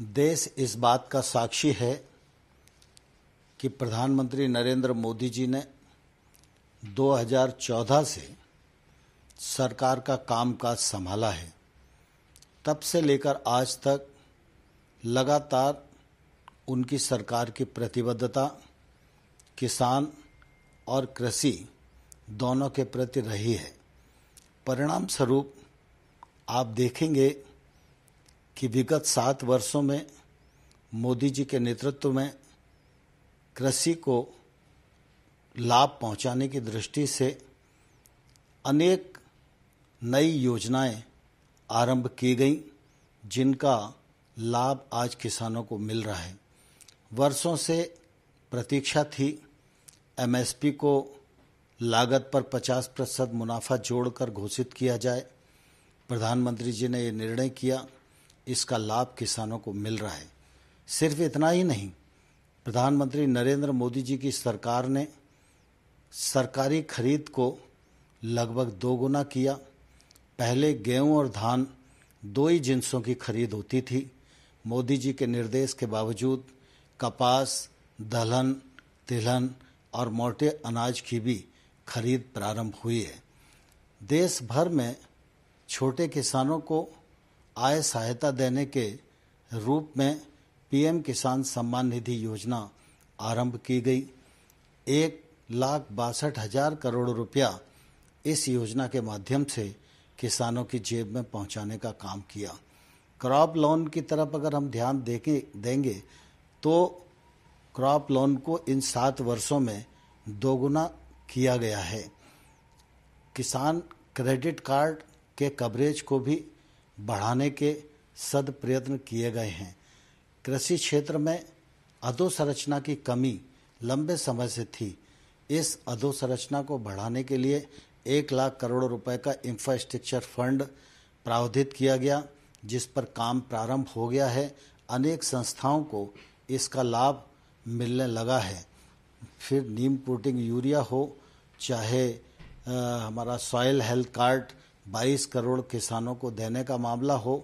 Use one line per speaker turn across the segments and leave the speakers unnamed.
देश इस बात का साक्षी है कि प्रधानमंत्री नरेंद्र मोदी जी ने 2014 से सरकार का कामकाज संभाला है तब से लेकर आज तक लगातार उनकी सरकार की प्रतिबद्धता किसान और कृषि दोनों के प्रति रही है परिणाम स्वरूप आप देखेंगे कि विगत सात वर्षों में मोदी जी के नेतृत्व में कृषि को लाभ पहुंचाने की दृष्टि से अनेक नई योजनाएं आरंभ की गई जिनका लाभ आज किसानों को मिल रहा है वर्षों से प्रतीक्षा थी एमएसपी को लागत पर 50 प्रतिशत मुनाफा जोड़कर घोषित किया जाए प्रधानमंत्री जी ने ये निर्णय किया इसका लाभ किसानों को मिल रहा है सिर्फ इतना ही नहीं प्रधानमंत्री नरेंद्र मोदी जी की सरकार ने सरकारी खरीद को लगभग दोगुना किया पहले गेहूं और धान दो ही जिनसों की खरीद होती थी मोदी जी के निर्देश के बावजूद कपास दलहन तिलहन और मोटे अनाज की भी खरीद प्रारंभ हुई है देश भर में छोटे किसानों को आय सहायता देने के रूप में पीएम किसान सम्मान निधि योजना आरंभ की गई एक लाख बासठ हजार करोड़ रुपया इस योजना के माध्यम से किसानों की जेब में पहुंचाने का काम किया क्रॉप लोन की तरफ अगर हम ध्यान देखें देंगे तो क्रॉप लोन को इन सात वर्षों में दोगुना किया गया है किसान क्रेडिट कार्ड के कवरेज को भी बढ़ाने के सदप्रयत्न किए गए हैं कृषि क्षेत्र में अधोसंरचना की कमी लंबे समय से थी इस अधोसंरचना को बढ़ाने के लिए एक लाख करोड़ रुपए का इंफ्रास्ट्रक्चर फंड प्रावधित किया गया जिस पर काम प्रारंभ हो गया है अनेक संस्थाओं को इसका लाभ मिलने लगा है फिर नीम प्रोटीन यूरिया हो चाहे आ, हमारा सॉयल हेल्थ कार्ड 22 करोड़ किसानों को देने का मामला हो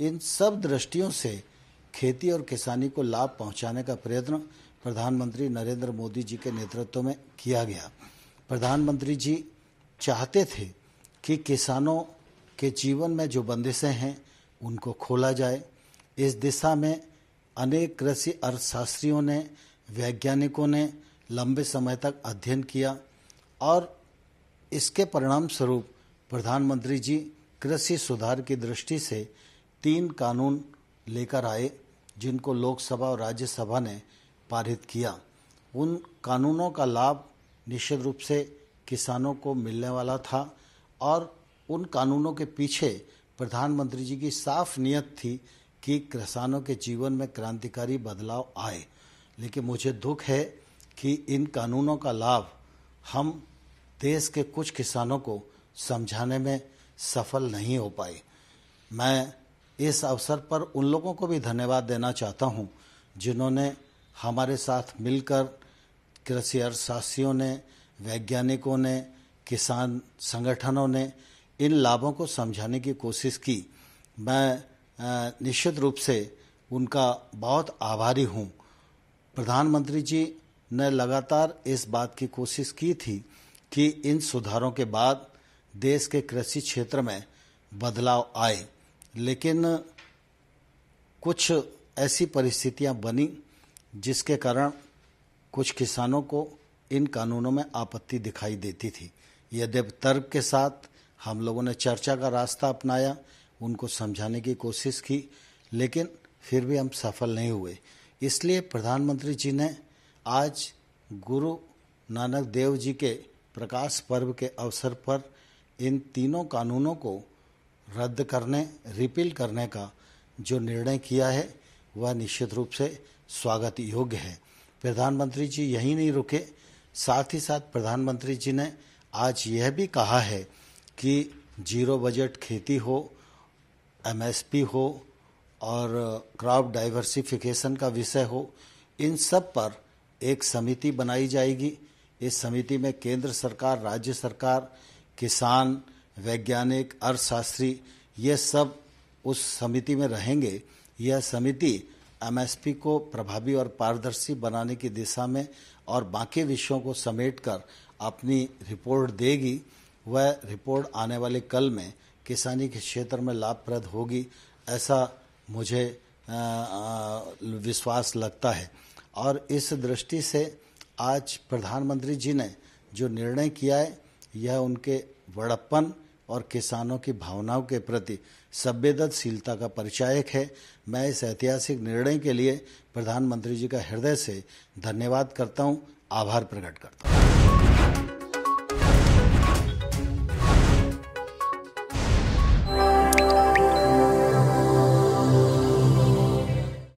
इन सब दृष्टियों से खेती और किसानी को लाभ पहुंचाने का प्रयत्न प्रधानमंत्री नरेंद्र मोदी जी के नेतृत्व में किया गया प्रधानमंत्री जी चाहते थे कि किसानों के जीवन में जो बंदिशें हैं उनको खोला जाए इस दिशा में अनेक कृषि अर्थशास्त्रियों ने वैज्ञानिकों ने लंबे समय तक अध्ययन किया और इसके परिणाम स्वरूप प्रधानमंत्री जी कृषि सुधार की दृष्टि से तीन कानून लेकर आए जिनको लोकसभा और राज्यसभा ने पारित किया उन कानूनों का लाभ निश्चित रूप से किसानों को मिलने वाला था और उन कानूनों के पीछे प्रधानमंत्री जी की साफ नीयत थी कि किसानों के जीवन में क्रांतिकारी बदलाव आए लेकिन मुझे दुख है कि इन कानूनों का लाभ हम देश के कुछ किसानों को समझाने में सफल नहीं हो पाई मैं इस अवसर पर उन लोगों को भी धन्यवाद देना चाहता हूँ जिन्होंने हमारे साथ मिलकर कृषि अर्थशास्त्रियों ने वैज्ञानिकों ने किसान संगठनों ने इन लाभों को समझाने की कोशिश की मैं निश्चित रूप से उनका बहुत आभारी हूँ प्रधानमंत्री जी ने लगातार इस बात की कोशिश की थी कि इन सुधारों के बाद देश के कृषि क्षेत्र में बदलाव आए लेकिन कुछ ऐसी परिस्थितियां बनी जिसके कारण कुछ किसानों को इन कानूनों में आपत्ति दिखाई देती थी यद्यप तर्क के साथ हम लोगों ने चर्चा का रास्ता अपनाया उनको समझाने की कोशिश की लेकिन फिर भी हम सफल नहीं हुए इसलिए प्रधानमंत्री जी ने आज गुरु नानक देव जी के प्रकाश पर्व के अवसर पर इन तीनों कानूनों को रद्द करने रिपील करने का जो निर्णय किया है वह निश्चित रूप से स्वागत योग्य है प्रधानमंत्री जी यहीं नहीं रुके साथ ही साथ प्रधानमंत्री जी ने आज यह भी कहा है कि जीरो बजट खेती हो एमएसपी हो और क्रॉप डाइवर्सिफिकेशन का विषय हो इन सब पर एक समिति बनाई जाएगी इस समिति में केंद्र सरकार राज्य सरकार किसान वैज्ञानिक अर्थशास्त्री ये सब उस समिति में रहेंगे यह समिति एमएसपी को प्रभावी और पारदर्शी बनाने की दिशा में और बाकी विषयों को समेटकर अपनी रिपोर्ट देगी वह रिपोर्ट आने वाले कल में किसानी के क्षेत्र में लाभप्रद होगी ऐसा मुझे विश्वास लगता है और इस दृष्टि से आज प्रधानमंत्री जी ने जो निर्णय किया है यह उनके वड़प्पन और किसानों की भावनाओं के प्रति संवेदनशीलता का परिचायक है मैं इस ऐतिहासिक निर्णय के लिए प्रधानमंत्री जी का हृदय से धन्यवाद करता हूं आभार प्रकट करता हूं